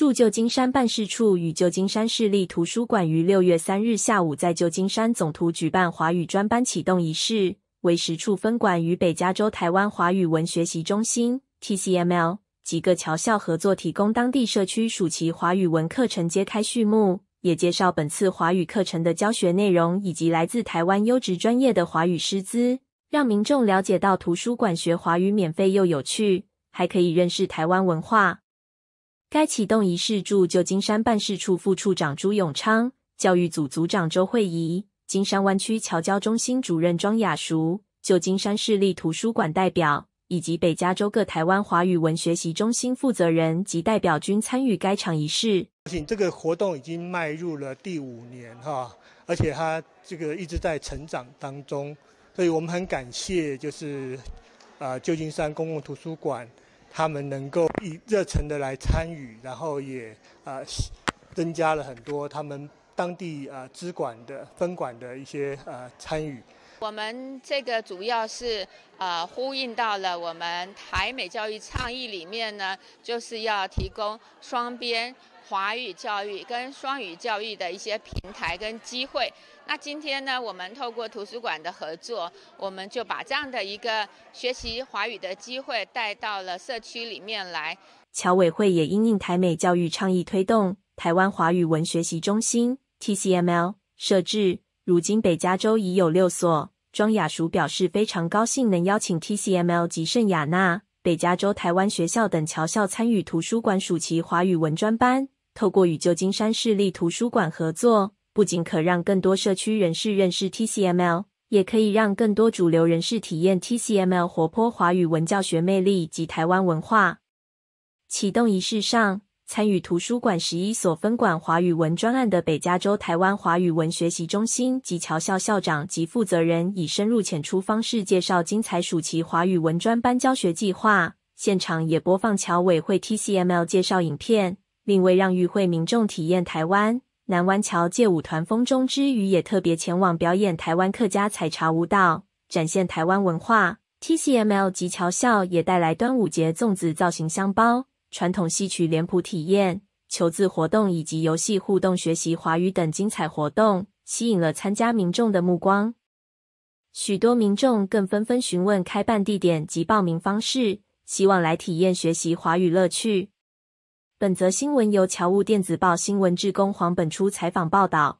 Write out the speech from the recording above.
驻旧金山办事处与旧金山市立图书馆于六月三日下午在旧金山总图举办华语专班启动仪式，为十处分馆与北加州台湾华语文学习中心 （TCML） 及各侨校合作提供当地社区暑期华语文课程揭开序幕，也介绍本次华语课程的教学内容以及来自台湾优质专业的华语师资，让民众了解到图书馆学华语免费又有趣，还可以认识台湾文化。该启动仪式，驻旧金山办事处副处长朱永昌、教育组组长周慧仪、金山湾区侨交中心主任庄雅淑、旧金山市立图书馆代表以及北加州各台湾华语文学习中心负责人及代表均参与该场仪式。请这个活动已经迈入了第五年，哈，而且它这个一直在成长当中，所以我们很感谢，就是啊，旧金山公共图书馆。他们能够以热忱的来参与，然后也呃增加了很多他们当地呃支管的分管的一些呃参与。我们这个主要是呃呼应到了我们台美教育倡议里面呢，就是要提供双边。华语教育跟双语教育的一些平台跟机会。那今天呢，我们透过图书馆的合作，我们就把这样的一个学习华语的机会带到了社区里面来。侨委会也因应台美教育倡议，推动台湾华语文学习中心 （TCML） 设置，如今北加州已有六所。庄雅淑表示，非常高兴能邀请 TCML 及圣雅娜、北加州台湾学校等侨校参与图书馆暑期华语文专班。透过与旧金山市立图书馆合作，不仅可让更多社区人士认识 TCML，也可以让更多主流人士体验 TCML 活泼华语文教学魅力及台湾文化。启动仪式上，参与图书馆十一所分馆华语文专案的北加州台湾华语文学习中心及侨校校长及负责人，以深入浅出方式介绍精彩暑期华语文专班教学计划。现场也播放侨委会 TCML 介绍影片。并为让与会民众体验台湾南湾桥，借舞团风中之雨也特别前往表演台湾客家采茶舞蹈，展现台湾文化。TCML 及桥校也带来端午节粽子造型箱包、传统戏曲脸谱体验、求字活动以及游戏互动学习华语等精彩活动，吸引了参加民众的目光。许多民众更纷纷询问开办地点及报名方式，希望来体验学习华语乐趣。本则新闻由侨务电子报新闻志工黄本初采访报道。